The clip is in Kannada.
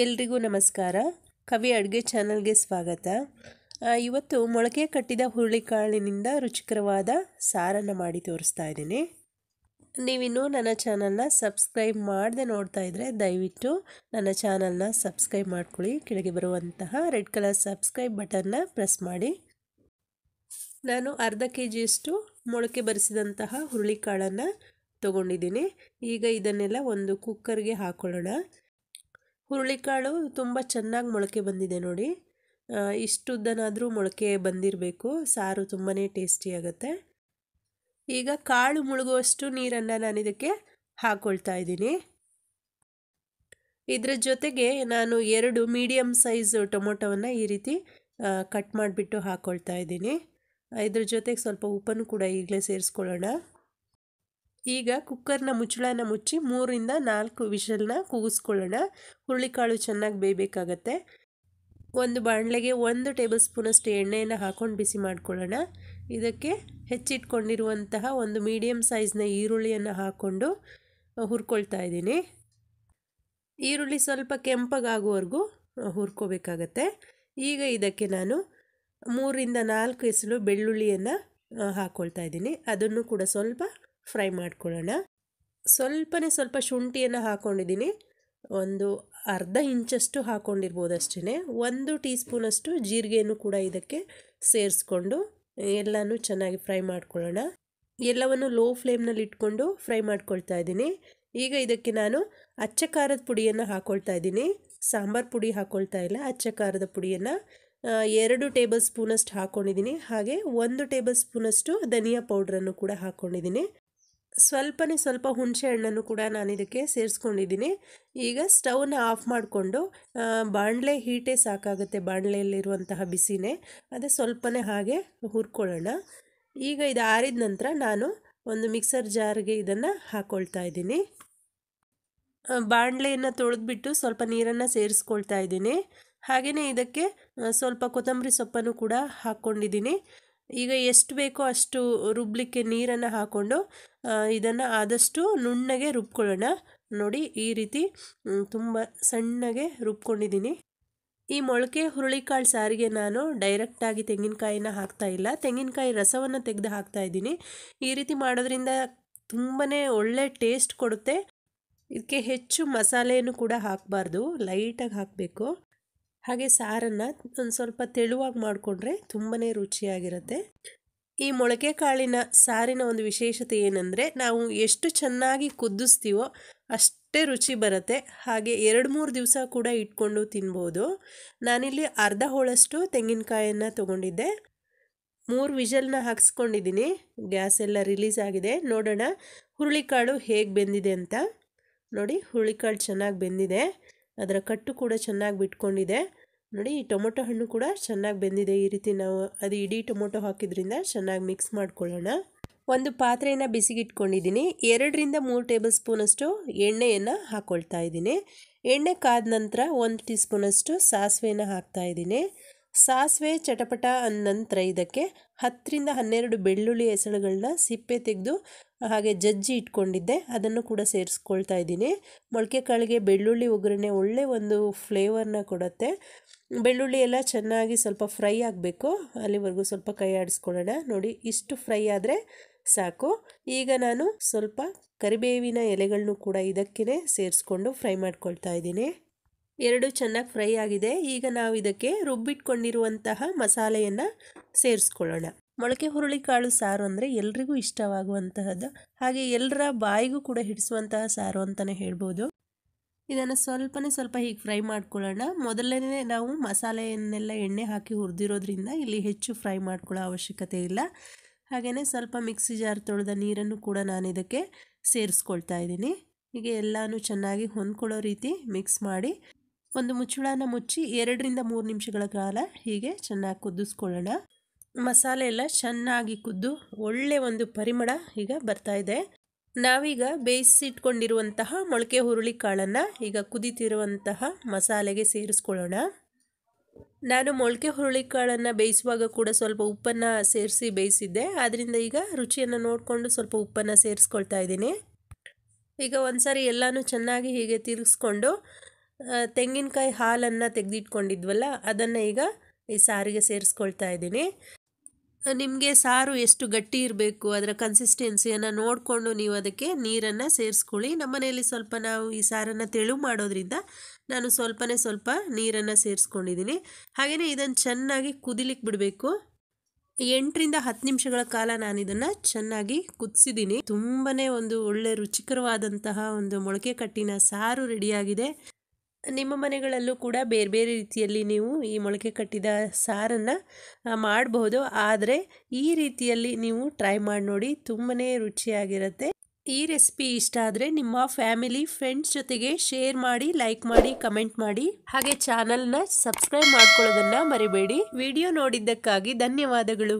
ಎಲ್ರಿಗೂ ನಮಸ್ಕಾರ ಕವಿ ಅಡುಗೆ ಚಾನಲ್ಗೆ ಸ್ವಾಗತ ಇವತ್ತು ಮೊಳಕೆ ಕಟ್ಟಿದ ಹುರುಳಿಕಾಳಿನಿಂದ ರುಚಿಕರವಾದ ಸಾರನ್ನು ಮಾಡಿ ತೋರಿಸ್ತಾ ಇದ್ದೀನಿ ನೀವಿನ್ನೂ ನನ್ನ ಚಾನಲ್ನ ಸಬ್ಸ್ಕ್ರೈಬ್ ಮಾಡದೆ ನೋಡ್ತಾ ಇದ್ದರೆ ದಯವಿಟ್ಟು ನನ್ನ ಚಾನಲ್ನ ಸಬ್ಸ್ಕ್ರೈಬ್ ಮಾಡ್ಕೊಳ್ಳಿ ಕೆಳಗೆ ಬರುವಂತಹ ರೆಡ್ ಕಲರ್ ಸಬ್ಸ್ಕ್ರೈಬ್ ಬಟನ್ನ ಪ್ರೆಸ್ ಮಾಡಿ ನಾನು ಅರ್ಧ ಕೆ ಜಿಯಷ್ಟು ಮೊಳಕೆ ಬರೆಸಿದಂತಹ ಹುರುಳಿಕಾಳನ್ನು ತಗೊಂಡಿದ್ದೀನಿ ಈಗ ಇದನ್ನೆಲ್ಲ ಒಂದು ಕುಕ್ಕರ್ಗೆ ಹಾಕೊಳ್ಳೋಣ ಹುರುಳಿಕಾಳು ತುಂಬ ಚೆನ್ನಾಗಿ ಮೊಳಕೆ ಬಂದಿದೆ ನೋಡಿ ಇಷ್ಟುದ್ದನಾದರೂ ಮೊಳಕೆ ಬಂದಿರಬೇಕು ಸಾರು ತುಂಬಾ ಟೇಸ್ಟಿ ಆಗುತ್ತೆ ಈಗ ಕಾಳು ಮುಳುಗುವಷ್ಟು ನೀರನ್ನು ನಾನು ಇದಕ್ಕೆ ಹಾಕ್ಕೊಳ್ತಾ ಇದ್ದೀನಿ ಇದರ ಜೊತೆಗೆ ನಾನು ಎರಡು ಮೀಡಿಯಮ್ ಸೈಜ್ ಟೊಮೊಟೊವನ್ನು ಈ ರೀತಿ ಕಟ್ ಮಾಡಿಬಿಟ್ಟು ಹಾಕ್ಕೊಳ್ತಾ ಇದ್ದೀನಿ ಇದ್ರ ಜೊತೆಗೆ ಸ್ವಲ್ಪ ಉಪ್ಪನ್ನು ಕೂಡ ಈಗಲೇ ಸೇರಿಸ್ಕೊಳ್ಳೋಣ ಈಗ ಕುಕ್ಕರ್ನ ಮುಚ್ಚಳನ ಮುಚ್ಚಿ ಮೂರಿಂದ ನಾಲ್ಕು ವಿಷಲನ್ನ ಕೂಗಿಸ್ಕೊಳ್ಳೋಣ ಹುರುಳಿಕಾಳು ಚೆನ್ನಾಗಿ ಬೇಯಬೇಕಾಗತ್ತೆ ಒಂದು ಬಾಣಲೆಗೆ ಒಂದು ಟೇಬಲ್ ಸ್ಪೂನಷ್ಟು ಎಣ್ಣೆಯನ್ನು ಹಾಕೊಂಡು ಬಿಸಿ ಮಾಡ್ಕೊಳ್ಳೋಣ ಇದಕ್ಕೆ ಹೆಚ್ಚಿಟ್ಕೊಂಡಿರುವಂತಹ ಒಂದು ಮೀಡಿಯಮ್ ಸೈಜ್ನ ಈರುಳ್ಳಿಯನ್ನು ಹಾಕ್ಕೊಂಡು ಹುರ್ಕೊಳ್ತಾ ಇದ್ದೀನಿ ಈರುಳ್ಳಿ ಸ್ವಲ್ಪ ಕೆಂಪಗಾಗುವವರೆಗೂ ಹುರ್ಕೋಬೇಕಾಗತ್ತೆ ಈಗ ಇದಕ್ಕೆ ನಾನು ಮೂರಿಂದ ನಾಲ್ಕು ಎಸಳು ಬೆಳ್ಳುಳ್ಳಿಯನ್ನು ಹಾಕ್ಕೊಳ್ತಾ ಇದ್ದೀನಿ ಅದನ್ನು ಕೂಡ ಸ್ವಲ್ಪ ಫ್ರೈ ಮಾಡ್ಕೊಳ್ಳೋಣ ಸ್ವಲ್ಪನೇ ಸ್ವಲ್ಪ ಶುಂಠಿಯನ್ನು ಹಾಕ್ಕೊಂಡಿದ್ದೀನಿ ಒಂದು ಅರ್ಧ ಇಂಚಷ್ಟು ಹಾಕ್ಕೊಂಡಿರ್ಬೋದು ಅಷ್ಟೇ ಒಂದು ಟೀ ಸ್ಪೂನಷ್ಟು ಜೀರಿಗೆಯನ್ನು ಕೂಡ ಇದಕ್ಕೆ ಸೇರಿಸ್ಕೊಂಡು ಎಲ್ಲನೂ ಚೆನ್ನಾಗಿ ಫ್ರೈ ಮಾಡ್ಕೊಳ್ಳೋಣ ಎಲ್ಲವನ್ನು ಲೋ ಫ್ಲೇಮ್ನಲ್ಲಿ ಇಟ್ಕೊಂಡು ಫ್ರೈ ಮಾಡ್ಕೊಳ್ತಾ ಇದ್ದೀನಿ ಈಗ ಇದಕ್ಕೆ ನಾನು ಅಚ್ಚ ಖಾರದ ಪುಡಿಯನ್ನು ಹಾಕ್ಕೊಳ್ತಾ ಇದ್ದೀನಿ ಸಾಂಬಾರು ಪುಡಿ ಹಾಕ್ಕೊಳ್ತಾ ಇಲ್ಲ ಅಚ್ಚ ಖಾರದ ಪುಡಿಯನ್ನು ಎರಡು ಟೇಬಲ್ ಸ್ಪೂನಷ್ಟು ಹಾಕ್ಕೊಂಡಿದ್ದೀನಿ ಹಾಗೆ ಒಂದು ಟೇಬಲ್ ಸ್ಪೂನಷ್ಟು ಧನಿಯಾ ಪೌಡ್ರನ್ನು ಕೂಡ ಹಾಕ್ಕೊಂಡಿದ್ದೀನಿ ಸ್ವಲ್ಪನೇ ಸ್ವಲ್ಪ ಹುಣಸೆ ಹಣ್ಣನ್ನು ಕೂಡ ನಾನು ಇದಕ್ಕೆ ಸೇರಿಸ್ಕೊಂಡಿದ್ದೀನಿ ಈಗ ಸ್ಟವ್ನ ಆಫ್ ಮಾಡಿಕೊಂಡು ಬಾಣಲೆ ಹೀಟೇ ಸಾಕಾಗುತ್ತೆ ಬಾಣಲೆಯಲ್ಲಿರುವಂತಹ ಬಿಸಿನೇ ಅದೇ ಸ್ವಲ್ಪನೇ ಹಾಗೆ ಹುರ್ಕೊಳ್ಳೋಣ ಈಗ ಇದು ಆರಿದ ನಂತರ ನಾನು ಒಂದು ಮಿಕ್ಸರ್ ಜಾರ್ಗೆ ಇದನ್ನು ಹಾಕ್ಕೊಳ್ತಾ ಇದ್ದೀನಿ ಬಾಣಲೆಯನ್ನು ತೊಳೆದ್ಬಿಟ್ಟು ಸ್ವಲ್ಪ ನೀರನ್ನು ಸೇರಿಸ್ಕೊಳ್ತಾ ಇದ್ದೀನಿ ಹಾಗೆಯೇ ಇದಕ್ಕೆ ಸ್ವಲ್ಪ ಕೊತ್ತಂಬರಿ ಸೊಪ್ಪನ್ನು ಕೂಡ ಹಾಕ್ಕೊಂಡಿದ್ದೀನಿ ಈಗ ಎಷ್ಟು ಬೇಕೋ ಅಷ್ಟು ರುಬ್ಬಲಿಕ್ಕೆ ನೀರನ್ನು ಹಾಕ್ಕೊಂಡು ಇದನ್ನು ಆದಷ್ಟು ನುಣ್ಣಗೆ ರುಬ್ಕೊಳ್ಳೋಣ ನೋಡಿ ಈ ರೀತಿ ತುಂಬ ಸಣ್ಣಗೆ ರುಬ್ಕೊಂಡಿದ್ದೀನಿ ಈ ಮೊಳಕೆ ಹುರುಳಿಕಾಳು ಸಾರಿಗೆ ನಾನು ಡೈರೆಕ್ಟಾಗಿ ತೆಂಗಿನಕಾಯಿನ ಹಾಕ್ತಾ ಇಲ್ಲ ತೆಂಗಿನಕಾಯಿ ರಸವನ್ನು ತೆಗೆದು ಹಾಕ್ತಾ ಇದ್ದೀನಿ ಈ ರೀತಿ ಮಾಡೋದ್ರಿಂದ ತುಂಬಾ ಒಳ್ಳೆ ಟೇಸ್ಟ್ ಕೊಡುತ್ತೆ ಇದಕ್ಕೆ ಹೆಚ್ಚು ಮಸಾಲೆಯನ್ನು ಕೂಡ ಹಾಕಬಾರ್ದು ಲೈಟಾಗಿ ಹಾಕಬೇಕು ಹಾಗೆ ಸಾರನ್ನು ಒಂದು ಸ್ವಲ್ಪ ತೆಳುವಾಗಿ ಮಾಡಿಕೊಂಡ್ರೆ ತುಂಬಾ ರುಚಿಯಾಗಿರುತ್ತೆ ಈ ಮೊಳಕೆ ಕಾಳಿನ ಸಾರಿನ ಒಂದು ವಿಶೇಷತೆ ಏನಂದರೆ ನಾವು ಎಷ್ಟು ಚೆನ್ನಾಗಿ ಕುದಿಸ್ತೀವೋ ಅಷ್ಟೇ ರುಚಿ ಬರುತ್ತೆ ಹಾಗೆ ಎರಡು ಮೂರು ದಿವಸ ಕೂಡ ಇಟ್ಕೊಂಡು ತಿನ್ಬೋದು ನಾನಿಲ್ಲಿ ಅರ್ಧ ಹೋಳಷ್ಟು ತೆಂಗಿನಕಾಯನ್ನು ತೊಗೊಂಡಿದ್ದೆ ಮೂರು ವಿಜಲ್ನ ಹಾಕ್ಸ್ಕೊಂಡಿದ್ದೀನಿ ಗ್ಯಾಸ್ ಎಲ್ಲ ರಿಲೀಸ್ ಆಗಿದೆ ನೋಡೋಣ ಹುರುಳಿಕಾಳು ಹೇಗೆ ಬೆಂದಿದೆ ಅಂತ ನೋಡಿ ಹುರುಳಿಕಾಳು ಚೆನ್ನಾಗಿ ಬೆಂದಿದೆ ಅದರ ಕಟ್ಟು ಕೂಡ ಚೆನ್ನಾಗಿ ಬಿಟ್ಕೊಂಡಿದೆ ನೋಡಿ ಈ ಟೊಮೊಟೊ ಹಣ್ಣು ಕೂಡ ಚೆನ್ನಾಗಿ ಬೆಂದಿದೆ ಈ ರೀತಿ ನಾವು ಅದು ಇಡೀ ಟೊಮೊಟೊ ಹಾಕಿದ್ರಿಂದ ಚೆನ್ನಾಗಿ ಮಿಕ್ಸ್ ಮಾಡ್ಕೊಳ್ಳೋಣ ಒಂದು ಪಾತ್ರೆಯನ್ನು ಬಿಸಿಗಿಟ್ಕೊಂಡಿದ್ದೀನಿ ಎರಡರಿಂದ ಮೂರು ಟೇಬಲ್ ಸ್ಪೂನಷ್ಟು ಎಣ್ಣೆಯನ್ನು ಹಾಕ್ಕೊಳ್ತಾ ಇದ್ದೀನಿ ಎಣ್ಣೆ ಕಾದ ನಂತರ ಒಂದು ಟೀ ಸ್ಪೂನಷ್ಟು ಸಾಸಿವೆಯನ್ನು ಹಾಕ್ತಾ ಇದ್ದೀನಿ ಸಾಸಿವೆ ಚಟಪಟ ಅಂದ ನಂತರ ಇದಕ್ಕೆ ಹತ್ತರಿಂದ ಹನ್ನೆರಡು ಬೆಳ್ಳುಳ್ಳಿ ಹೆಸಳುಗಳನ್ನ ಸಿಪ್ಪೆ ತೆಗೆದು ಹಾಗೆ ಜಜ್ಜಿ ಇಟ್ಕೊಂಡಿದ್ದೆ ಅದನ್ನು ಕೂಡ ಸೇರಿಸ್ಕೊಳ್ತಾ ಇದ್ದೀನಿ ಮೊಳಕೆ ಕಾಳಿಗೆ ಬೆಳ್ಳುಳ್ಳಿ ಒಗ್ಗರಣೆ ಒಳ್ಳೆ ಒಂದು ಫ್ಲೇವರ್ನ ಕೊಡುತ್ತೆ ಬೆಳ್ಳುಳ್ಳಿ ಎಲ್ಲ ಚೆನ್ನಾಗಿ ಸ್ವಲ್ಪ ಫ್ರೈ ಆಗಬೇಕು ಅಲ್ಲಿವರೆಗೂ ಸ್ವಲ್ಪ ಕೈ ಆಡಿಸ್ಕೊಳ್ಳೋಣ ನೋಡಿ ಇಷ್ಟು ಫ್ರೈ ಆದರೆ ಸಾಕು ಈಗ ನಾನು ಸ್ವಲ್ಪ ಕರಿಬೇವಿನ ಎಲೆಗಳನ್ನು ಕೂಡ ಇದಕ್ಕೇ ಸೇರಿಸ್ಕೊಂಡು ಫ್ರೈ ಮಾಡ್ಕೊಳ್ತಾ ಇದ್ದೀನಿ ಎರಡು ಚೆನ್ನಾಗಿ ಫ್ರೈ ಆಗಿದೆ ಈಗ ನಾವು ಇದಕ್ಕೆ ರುಬ್ಬಿಟ್ಕೊಂಡಿರುವಂತಹ ಮಸಾಲೆಯನ್ನು ಸೇರಿಸ್ಕೊಳ್ಳೋಣ ಮೊಳಕೆ ಹುರುಳಿಕಾಳು ಸಾರು ಅಂದರೆ ಎಲ್ರಿಗೂ ಇಷ್ಟವಾಗುವಂತಹದ್ದು ಹಾಗೆ ಎಲ್ಲರ ಬಾಯಿಗೂ ಕೂಡ ಹಿಡಿಸುವಂತಹ ಸಾರು ಅಂತಲೇ ಹೇಳ್ಬೋದು ಇದನ್ನು ಸ್ವಲ್ಪನೇ ಸ್ವಲ್ಪ ಹೀಗೆ ಫ್ರೈ ಮಾಡ್ಕೊಳ್ಳೋಣ ಮೊದಲನೇ ನಾವು ಮಸಾಲೆಯನ್ನೆಲ್ಲ ಎಣ್ಣೆ ಹಾಕಿ ಹುರಿದಿರೋದ್ರಿಂದ ಇಲ್ಲಿ ಹೆಚ್ಚು ಫ್ರೈ ಮಾಡ್ಕೊಳ್ಳೋ ಅವಶ್ಯಕತೆ ಇಲ್ಲ ಹಾಗೆಯೇ ಸ್ವಲ್ಪ ಮಿಕ್ಸಿ ಜಾರ್ ತೊಳೆದ ನೀರನ್ನು ಕೂಡ ನಾನು ಇದಕ್ಕೆ ಸೇರಿಸ್ಕೊಳ್ತಾ ಇದ್ದೀನಿ ಹೀಗೆ ಎಲ್ಲನೂ ಚೆನ್ನಾಗಿ ಹೊಂದ್ಕೊಳ್ಳೋ ರೀತಿ ಮಿಕ್ಸ್ ಮಾಡಿ ಒಂದು ಮುಚ್ಚಳನ ಮುಚ್ಚಿ ಎರಡರಿಂದ ಮೂರು ನಿಮಿಷಗಳ ಕಾಲ ಹೀಗೆ ಚೆನ್ನಾಗಿ ಕುದಿಸ್ಕೊಳ್ಳೋಣ ಮಸಾಲೆ ಎಲ್ಲ ಚೆನ್ನಾಗಿ ಕುದ್ದು ಒಳ್ಳೆ ಒಂದು ಪರಿಮಳ ಈಗ ಬರ್ತಾ ಇದೆ ನಾವೀಗ ಬೇಯಿಸಿಟ್ಕೊಂಡಿರುವಂತಹ ಮೊಳಕೆ ಹುರುಳಿ ಕಾಳನ್ನು ಈಗ ಕುದಿತಿರುವಂತಹ ಮಸಾಲೆಗೆ ಸೇರಿಸ್ಕೊಳ್ಳೋಣ ನಾನು ಮೊಳಕೆ ಹುರುಳಿ ಕಾಳನ್ನು ಬೇಯಿಸುವಾಗ ಕೂಡ ಸ್ವಲ್ಪ ಉಪ್ಪನ್ನು ಸೇರಿಸಿ ಬೇಯಿಸಿದ್ದೆ ಆದ್ದರಿಂದ ಈಗ ರುಚಿಯನ್ನು ನೋಡಿಕೊಂಡು ಸ್ವಲ್ಪ ಉಪ್ಪನ್ನು ಸೇರಿಸ್ಕೊಳ್ತಾ ಇದ್ದೀನಿ ಈಗ ಒಂದು ಸಾರಿ ಎಲ್ಲನೂ ಚೆನ್ನಾಗಿ ಹೀಗೆ ತಿರುಗಿಸ್ಕೊಂಡು ತೆಂಗಿನಕಾಯಿ ಹಾಲನ್ನು ತೆಗೆದಿಟ್ಕೊಂಡಿದ್ವಲ್ಲ ಅದನ್ನು ಈಗ ಈ ಸಾರಿಗೆ ಸೇರಿಸ್ಕೊಳ್ತಾ ಇದ್ದೀನಿ ನಿಮಗೆ ಸಾರು ಎಷ್ಟು ಗಟ್ಟಿ ಇರಬೇಕು ಅದರ ಕನ್ಸಿಸ್ಟೆನ್ಸಿಯನ್ನು ನೋಡಿಕೊಂಡು ನೀವು ಅದಕ್ಕೆ ನೀರನ್ನು ಸೇರಿಸ್ಕೊಳ್ಳಿ ನಮ್ಮನೆಯಲ್ಲಿ ಸ್ವಲ್ಪ ನಾವು ಈ ಸಾರನ್ನು ತೆಳು ಮಾಡೋದ್ರಿಂದ ನಾನು ಸ್ವಲ್ಪನೇ ಸ್ವಲ್ಪ ನೀರನ್ನು ಸೇರಿಸ್ಕೊಂಡಿದ್ದೀನಿ ಹಾಗೆಯೇ ಇದನ್ನು ಚೆನ್ನಾಗಿ ಕುದಿಲಿಕ್ಕೆ ಬಿಡಬೇಕು ಎಂಟರಿಂದ ಹತ್ತು ನಿಮಿಷಗಳ ಕಾಲ ನಾನು ಇದನ್ನು ಚೆನ್ನಾಗಿ ಕುದಿಸಿದ್ದೀನಿ ತುಂಬನೇ ಒಂದು ಒಳ್ಳೆ ರುಚಿಕರವಾದಂತಹ ಒಂದು ಮೊಳಕೆ ಕಟ್ಟಿನ ಸಾರು ರೆಡಿಯಾಗಿದೆ ನಿಮ್ಮ ಮನೆಗಳಲ್ಲೂ ಕೂಡ ಬೇರೆ ಬೇರೆ ರೀತಿಯಲ್ಲಿ ನೀವು ಈ ಮೊಳಕೆ ಕಟ್ಟಿದ ಸಾರನ್ನು ಮಾಡಬಹುದು ಆದರೆ ಈ ರೀತಿಯಲ್ಲಿ ನೀವು ಟ್ರೈ ಮಾಡಿ ನೋಡಿ ತುಂಬಾ ರುಚಿಯಾಗಿರುತ್ತೆ ಈ ರೆಸಿಪಿ ಇಷ್ಟ ಆದರೆ ನಿಮ್ಮ ಫ್ಯಾಮಿಲಿ ಫ್ರೆಂಡ್ಸ್ ಜೊತೆಗೆ ಶೇರ್ ಮಾಡಿ ಲೈಕ್ ಮಾಡಿ ಕಮೆಂಟ್ ಮಾಡಿ ಹಾಗೆ ಚಾನಲ್ನ ಸಬ್ಸ್ಕ್ರೈಬ್ ಮಾಡ್ಕೊಳ್ಳೋದನ್ನು ಮರಿಬೇಡಿ ವಿಡಿಯೋ ನೋಡಿದ್ದಕ್ಕಾಗಿ ಧನ್ಯವಾದಗಳು